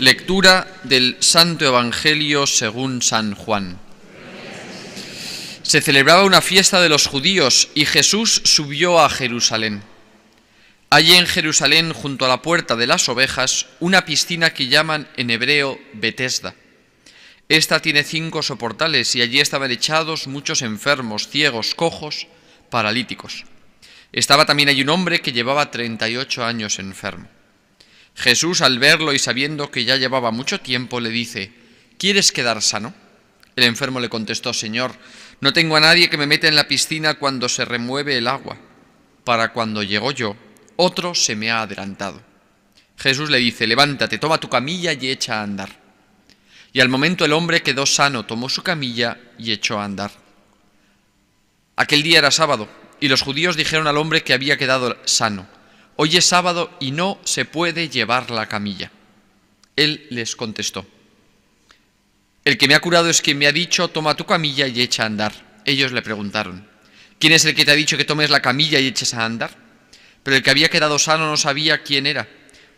Lectura del Santo Evangelio según San Juan. Se celebraba una fiesta de los judíos y Jesús subió a Jerusalén. Allí en Jerusalén, junto a la puerta de las ovejas, una piscina que llaman en hebreo Betesda. Esta tiene cinco soportales y allí estaban echados muchos enfermos, ciegos, cojos, paralíticos. Estaba también allí un hombre que llevaba 38 años enfermo. Jesús, al verlo y sabiendo que ya llevaba mucho tiempo, le dice, ¿quieres quedar sano? El enfermo le contestó, Señor, no tengo a nadie que me meta en la piscina cuando se remueve el agua. Para cuando llego yo, otro se me ha adelantado. Jesús le dice, levántate, toma tu camilla y echa a andar. Y al momento el hombre quedó sano, tomó su camilla y echó a andar. Aquel día era sábado, y los judíos dijeron al hombre que había quedado sano, Hoy es sábado y no se puede llevar la camilla. Él les contestó, El que me ha curado es quien me ha dicho, toma tu camilla y echa a andar. Ellos le preguntaron, ¿quién es el que te ha dicho que tomes la camilla y eches a andar? Pero el que había quedado sano no sabía quién era,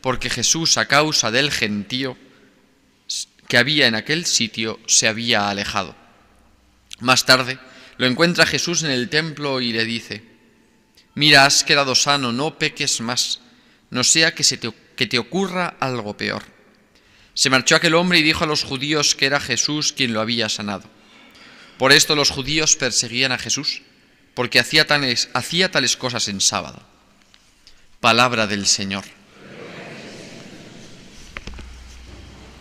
porque Jesús, a causa del gentío que había en aquel sitio, se había alejado. Más tarde, lo encuentra Jesús en el templo y le dice, Mira, has quedado sano, no peques más, no sea que, se te, que te ocurra algo peor. Se marchó aquel hombre y dijo a los judíos que era Jesús quien lo había sanado. Por esto los judíos perseguían a Jesús, porque hacía hacía tales cosas en sábado. Palabra del Señor.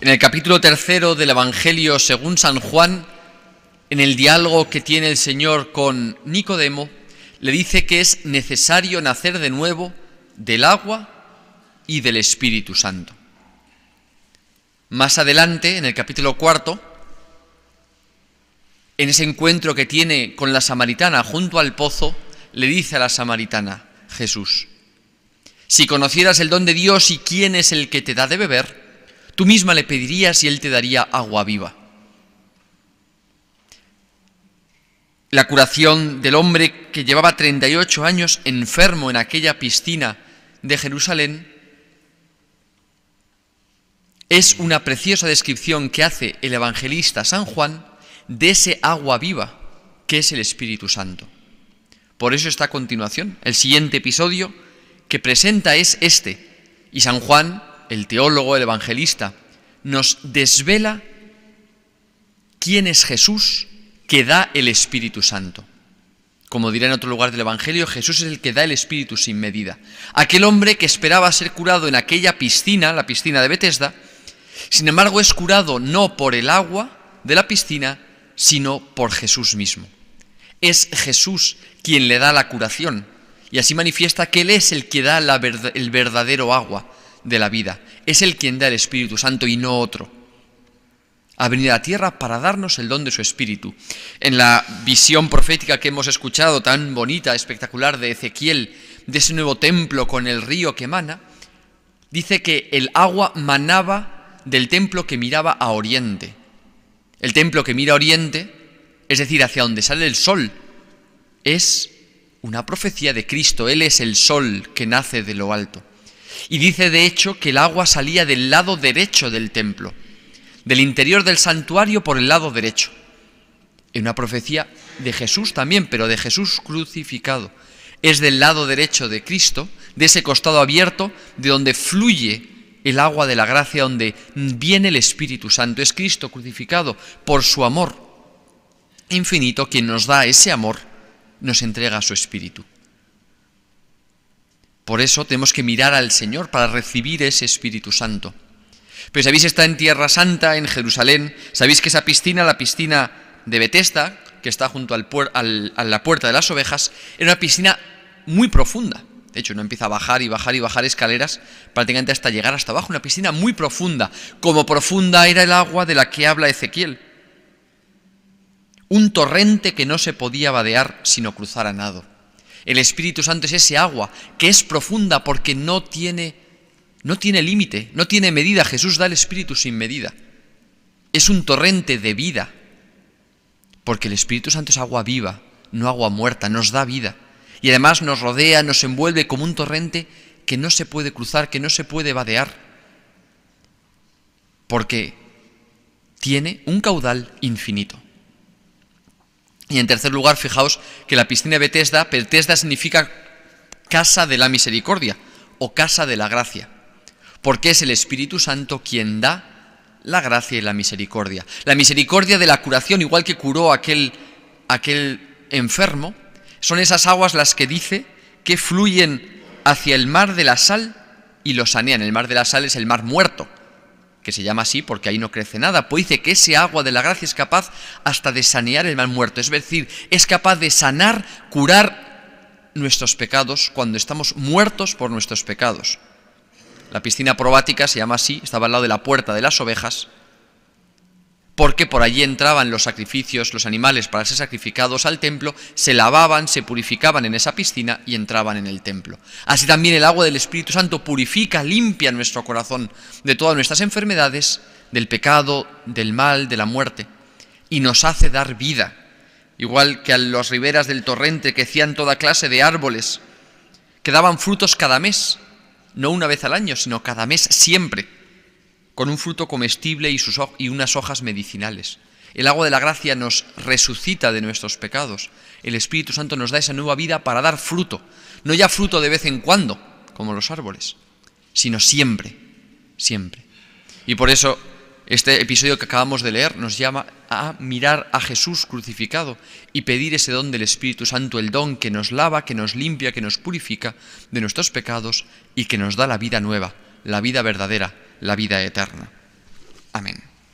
En el capítulo tercero del Evangelio según San Juan, en el diálogo que tiene el Señor con Nicodemo, le dice que es necesario nacer de nuevo del agua y del Espíritu Santo. Más adelante, en el capítulo cuarto, en ese encuentro que tiene con la samaritana junto al pozo, le dice a la samaritana, Jesús, si conocieras el don de Dios y quién es el que te da de beber, tú misma le pedirías y él te daría agua viva. la curación del hombre que llevaba 38 años enfermo en aquella piscina de Jerusalén, es una preciosa descripción que hace el evangelista San Juan de ese agua viva que es el Espíritu Santo. Por eso está a continuación. El siguiente episodio que presenta es este. Y San Juan, el teólogo, el evangelista, nos desvela quién es Jesús que da el Espíritu Santo. Como dirá en otro lugar del Evangelio, Jesús es el que da el Espíritu sin medida. Aquel hombre que esperaba ser curado en aquella piscina, la piscina de Betesda, sin embargo es curado no por el agua de la piscina, sino por Jesús mismo. Es Jesús quien le da la curación y así manifiesta que Él es el que da el verdadero agua de la vida. Es el quien da el Espíritu Santo y no otro a venir a tierra para darnos el don de su Espíritu. En la visión profética que hemos escuchado tan bonita, espectacular de Ezequiel, de ese nuevo templo con el río que mana, dice que el agua manaba del templo que miraba a oriente. El templo que mira a oriente, es decir, hacia donde sale el sol, es una profecía de Cristo. Él es el sol que nace de lo alto. Y dice de hecho que el agua salía del lado derecho del templo del interior del santuario por el lado derecho. En una profecía de Jesús también, pero de Jesús crucificado. Es del lado derecho de Cristo, de ese costado abierto, de donde fluye el agua de la gracia, donde viene el Espíritu Santo. Es Cristo crucificado por su amor infinito, quien nos da ese amor, nos entrega su Espíritu. Por eso tenemos que mirar al Señor para recibir ese Espíritu Santo. Pero sabéis, está en Tierra Santa, en Jerusalén. Sabéis que esa piscina, la piscina de Betesda, que está junto al a la puerta de las ovejas, era una piscina muy profunda. De hecho, uno empieza a bajar y bajar y bajar escaleras prácticamente hasta llegar hasta abajo. Una piscina muy profunda, como profunda era el agua de la que habla Ezequiel. Un torrente que no se podía vadear sino cruzar a nado. El Espíritu Santo es ese agua que es profunda porque no tiene no tiene límite, no tiene medida. Jesús da el Espíritu sin medida. Es un torrente de vida. Porque el Espíritu Santo es agua viva, no agua muerta, nos da vida. Y además nos rodea, nos envuelve como un torrente que no se puede cruzar, que no se puede vadear. Porque tiene un caudal infinito. Y en tercer lugar, fijaos que la piscina de Bethesda, Bethesda significa casa de la misericordia o casa de la gracia porque es el Espíritu Santo quien da la gracia y la misericordia. La misericordia de la curación, igual que curó aquel, aquel enfermo, son esas aguas las que dice que fluyen hacia el mar de la sal y lo sanean. El mar de la sal es el mar muerto, que se llama así porque ahí no crece nada. Pues dice que ese agua de la gracia es capaz hasta de sanear el mar muerto, es decir, es capaz de sanar, curar nuestros pecados cuando estamos muertos por nuestros pecados. La piscina probática se llama así, estaba al lado de la puerta de las ovejas, porque por allí entraban los sacrificios, los animales para ser sacrificados al templo, se lavaban, se purificaban en esa piscina y entraban en el templo. Así también el agua del Espíritu Santo purifica, limpia nuestro corazón de todas nuestras enfermedades, del pecado, del mal, de la muerte, y nos hace dar vida, igual que a las riberas del torrente que hacían toda clase de árboles, que daban frutos cada mes, no una vez al año, sino cada mes, siempre, con un fruto comestible y, sus y unas hojas medicinales. El agua de la gracia nos resucita de nuestros pecados. El Espíritu Santo nos da esa nueva vida para dar fruto, no ya fruto de vez en cuando, como los árboles, sino siempre, siempre. Y por eso este episodio que acabamos de leer nos llama a mirar a Jesús crucificado y pedir ese don del Espíritu Santo, el don que nos lava, que nos limpia, que nos purifica de nuestros pecados y que nos da la vida nueva, la vida verdadera, la vida eterna. Amén.